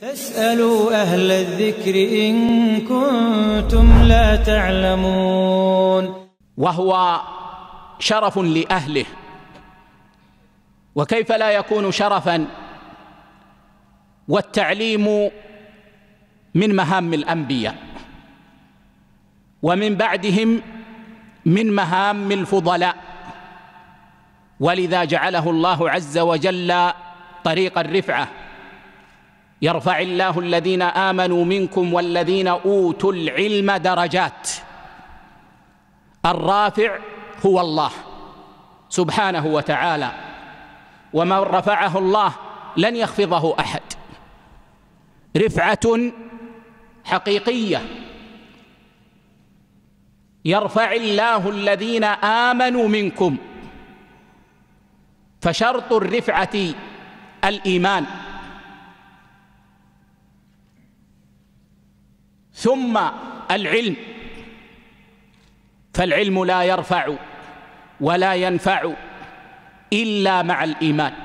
فاسألوا أهل الذكر إن كنتم لا تعلمون وهو شرف لأهله وكيف لا يكون شرفا والتعليم من مهام الأنبياء ومن بعدهم من مهام الفضلاء ولذا جعله الله عز وجل طريق الرفعه يرفع الله الذين امنوا منكم والذين اوتوا العلم درجات الرافع هو الله سبحانه وتعالى ومن رفعه الله لن يخفضه احد رفعه حقيقيه يرفع الله الذين امنوا منكم فشرط الرفعه الايمان ثم العلم فالعلم لا يرفع ولا ينفع إلا مع الإيمان